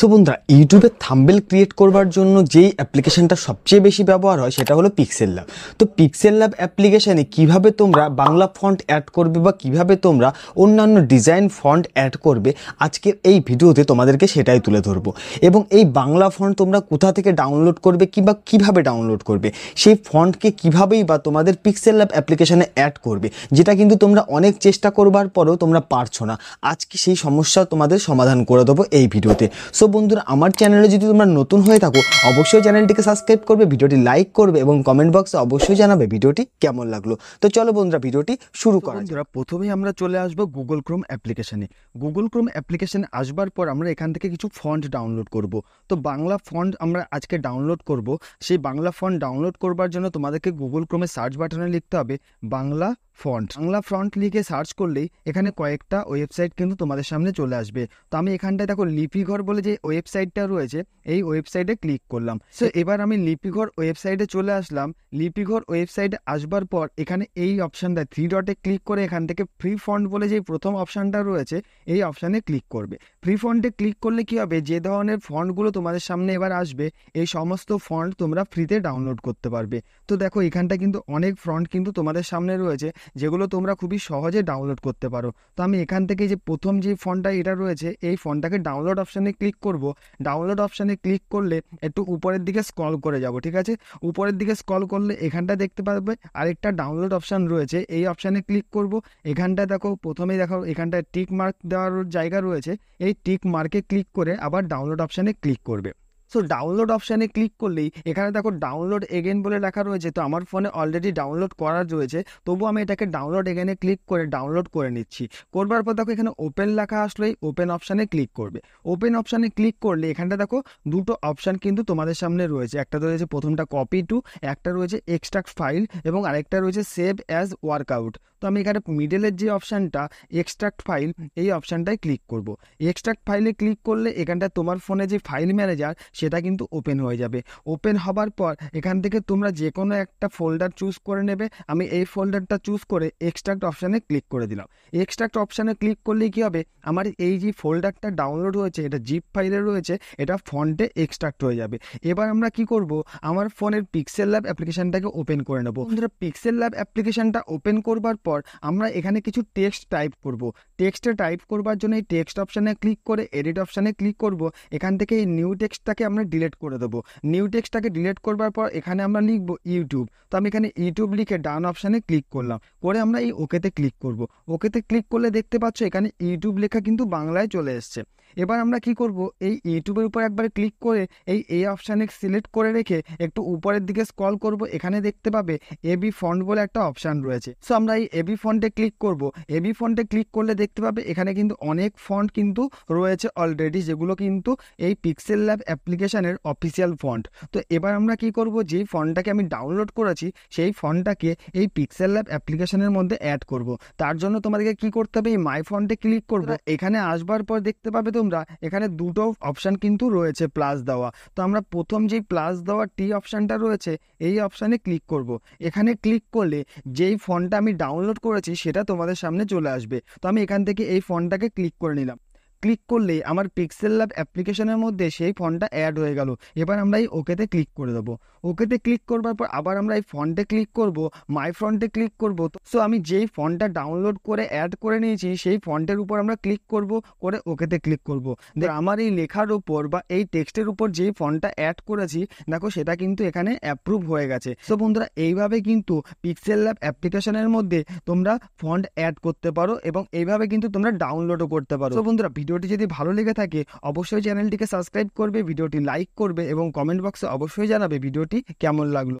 so বন্ধুরা ইউটিউবে thumbnail create করবার জন্য যেই অ্যাপ্লিকেশানটা সবচেয়ে বেশি ব্যবহার হয় সেটা হলো পিক্সেল ল্যাব তো পিক্সেল ল্যাব অ্যাপ্লিকেশানে কিভাবে তোমরা বাংলা ফন্ট অ্যাড করবে বা কিভাবে তোমরা অন্যান্য ডিজাইন ফন্ট অ্যাড করবে আজকের এই ভিডিওতে তোমাদেরকে সেটাই তুলে ধরবো এবং এই বাংলা ফন্ট তোমরা কোথা থেকে ডাউনলোড করবে কিংবা কিভাবে ডাউনলোড করবে সেই ফন্টকে কিভাবেই বা তোমাদের পিক্সেল ল্যাব অ্যাপ্লিকেশানে অ্যাড করবে যেটা কিন্তু তোমরা অনেক চেষ্টা করবার পরেও তোমরা পারছো না আজকে সেই সমস্যা তোমাদের সমাধান করে দেবো এই ভিডিওতে সো বন্ধুরা আমার চ্যানেলে যদি তোমরা নতুন হয়ে থাকো অবশ্যই চ্যানেলটিকে সাবস্ক্রাইব করবে ভিডিওটি লাইক করবে এবং কমেন্ট বক্সে অবশ্যই জানাবে ভিডিওটি কেমন লাগলো তো চলো বন্ধুরা ভিডিওটি শুরু করা বন্ধুরা প্রথমে আমরা চলে আসবো গুগল ক্রোম অ্যাপ্লিকেশানে গুগল ক্রোম অ্যাপ্লিকেশানে আসবার পর আমরা এখান থেকে কিছু ফন্ট ডাউনলোড করব তো বাংলা ফন্ট আমরা আজকে ডাউনলোড করব সেই বাংলা ফন্ড ডাউনলোড করবার জন্য তোমাদেরকে গুগল ক্রোমে সার্চ বাটনে লিখতে হবে বাংলা ফন্ট বাংলা ফন্ট লিখে সার্চ করলেই এখানে কয়েকটা ওয়েবসাইট কিন্তু তোমাদের সামনে চলে আসবে তো আমি এখানটায় দেখো লিপিঘর বলে যে যে ওয়েবসাইটটা রয়েছে এই ওয়েবসাইটে ক্লিক করলাম সো এবার আমি লিপিঘর ওয়েবসাইটে চলে আসলাম লিপিঘর ওয়েবসাইটে আসবার পর এখানে এই অপশানটা থ্রি ডটে ক্লিক করে এখান থেকে ফ্রি ফন্ড বলে যে প্রথম অপশানটা রয়েছে এই অপশানে ক্লিক করবে ফ্রি ফন্ডে ক্লিক করলে কি হবে যে ধরনের ফন্ডগুলো তোমাদের সামনে এবার আসবে এই সমস্ত ফন্ট তোমরা ফ্রিতে ডাউনলোড করতে পারবে তো দেখো এখানটা কিন্তু অনেক ফন্ড কিন্তু তোমাদের সামনে রয়েছে যেগুলো তোমরা খুবই সহজে ডাউনলোড করতে পারো তো আমি এখান থেকে যে প্রথম যে ফন্ডটা এটা রয়েছে এই ফন্ডটাকে ডাউনলোড অপশানে ক্লিক করব ডাউনলোড অপশানে ক্লিক করলে একটু উপরের দিকে স্কল করে যাব ঠিক আছে উপরের দিকে স্কল করলে এখানটা দেখতে পারবে আরেকটা ডাউনলোড অপশান রয়েছে এই অপশানে ক্লিক করব এখানটা দেখো প্রথমেই দেখো এখানটায় টিক মার্ক দেওয়ার জায়গা রয়েছে এই টিক মার্কে ক্লিক করে আবার ডাউনলোড অপশানে ক্লিক করবে সো ডাউনলোড অপশানে ক্লিক করলেই এখানে দেখো ডাউনলোড এগেন বলে লেখা রয়েছে তো আমার ফোনে অলরেডি ডাউনলোড করা রয়েছে তবু আমি এটাকে ডাউনলোড এগেনে ক্লিক করে ডাউনলোড করে নিচ্ছি করবার পর দেখো এখানে ওপেন লেখা আসলেই ওপেন অপশানে ক্লিক করবে ওপেন অপশানে ক্লিক করলে এখানটা দেখো দুটো অপশান কিন্তু তোমাদের সামনে রয়েছে একটা রয়েছে প্রথমটা কপি টু একটা রয়েছে এক্সট্রাক্ট ফাইল এবং আরেকটা রয়েছে সেভ অ্যাজ ওয়ার্কআউট তো আমি এখানে মিডেলের যে অপশানটা এক্সট্রাক্ট ফাইল এই অপশানটায় ক্লিক করব এক্সট্রাক্ট ফাইলে ক্লিক করলে এখানটা তোমার ফোনে যে ফাইল ম্যানেজার সেটা কিন্তু ওপেন হয়ে যাবে ওপেন হবার পর এখান থেকে তোমরা যে কোনো একটা ফোল্ডার চুজ করে নেবে আমি এই ফোল্ডারটা চুজ করে এক্সট্রাক্ট অপশানে ক্লিক করে দিলাম এক্সট্রাক্ট অপশানে ক্লিক করলে কি হবে আমার এই যে ফোল্ডারটা ডাউনলোড হয়েছে এটা জিপ ফাইলে রয়েছে এটা ফন্টে এক্সট্রাক্ট হয়ে যাবে এবার আমরা কি করব আমার ফোনের পিক্সেল ল্যাব অ্যাপ্লিকেশানটাকে ওপেন করে নেবো ধরো পিক্সেল ল্যাব অ্যাপ্লিকেশানটা ওপেন করবার পর আমরা এখানে কিছু টেক্সট টাইপ করব টেক্সটে টাইপ করবার জন্য এই টেক্সট অপশানে ক্লিক করে এডিট অপশানে ক্লিক করব এখান থেকে এই নিউ টেক্সটটাকে আমরা ডিলেট করে দেবো নিউ টেক্সটটাকে ডিলেট করবার পর এখানে আমরা লিখবো ইউটিউব তো আমি এখানে ইউটিউব লিখে ডান অপশানে ক্লিক করলাম করে আমরা এই ওকেতে ক্লিক করব ওকেতে ক্লিক করলে দেখতে পাচ্ছ এখানে ইউটিউব লেখা কিন্তু বাংলায় চলে এসছে এবার আমরা কি করব এই ইউটিউবের উপর একবার ক্লিক করে এই এই অপশানে সিলেক্ট করে রেখে একটু উপরের দিকে স্ক্রল করব এখানে দেখতে পাবে এবি ফন্ট বলে একটা অপশান রয়েছে সো আমরা এই এবি ফন্টে ক্লিক করব এবি ফন্টে ক্লিক করলে দেখতে পাবে এখানে কিন্তু অনেক ফন্ড কিন্তু রয়েছে অলরেডি যেগুলো কিন্তু এই পিক্সেল ল্যাব অ্যাপ্লিকে অ্যাপ্লিকেশানের অফিসিয়াল ফন্ট তো এবার আমরা কি করব যে ফন্ডটাকে আমি ডাউনলোড করেছি সেই ফন্ডটাকে এই পিক্সেল ল্যাব অ্যাপ্লিকেশনের মধ্যে অ্যাড করব তার জন্য তোমাদেরকে কি করতে হবে এই মাই ফন্টে ক্লিক করবে এখানে আসবার পর দেখতে পাবে তোমরা এখানে দুটো অপশান কিন্তু রয়েছে প্লাস দেওয়া তো আমরা প্রথম যেই প্লাস দেওয়া টি অপশানটা রয়েছে এই অপশানে ক্লিক করব এখানে ক্লিক করলে যেই ফন্ডটা আমি ডাউনলোড করেছি সেটা তোমাদের সামনে চলে আসবে তো আমি এখান থেকে এই ফন্ডটাকে ক্লিক করে নিলাম ক্লিক করলেই আমার পিক্সেল ল্যাব অ্যাপ্লিকেশনের মধ্যে সেই ফন্ডটা অ্যাড হয়ে গেল এবার আমরা এই ওকেতে ক্লিক করে দেবো ওকেতে ক্লিক করবার পর আবার আমরা এই ফন্ডে ক্লিক করব মাই ফ্রন্টে ক্লিক করব সো আমি যেই ফন্ডটা ডাউনলোড করে অ্যাড করে নিয়েছি সেই ফন্টের উপর আমরা ক্লিক করব করে ওকেতে ক্লিক করব দেখ আমার এই লেখার উপর বা এই টেক্সটের উপর যেই ফন্ডটা অ্যাড করেছি দেখো সেটা কিন্তু এখানে অ্যাপ্রুভ হয়ে গেছে সো বন্ধুরা এইভাবে কিন্তু পিক্সেল ল্যাব অ্যাপ্লিকেশনের মধ্যে তোমরা ফন্ড অ্যাড করতে পারো এবং এইভাবে কিন্তু তোমরা ডাউনলোডও করতে পারো সো বন্ধুরা ভিডিও ভিডিওটি যদি ভালো লেগে থাকে অবশ্যই চ্যানেলটিকে সাবস্ক্রাইব করবে ভিডিওটি লাইক করবে এবং কমেন্ট বক্সে অবশ্যই জানাবে ভিডিওটি কেমন লাগলো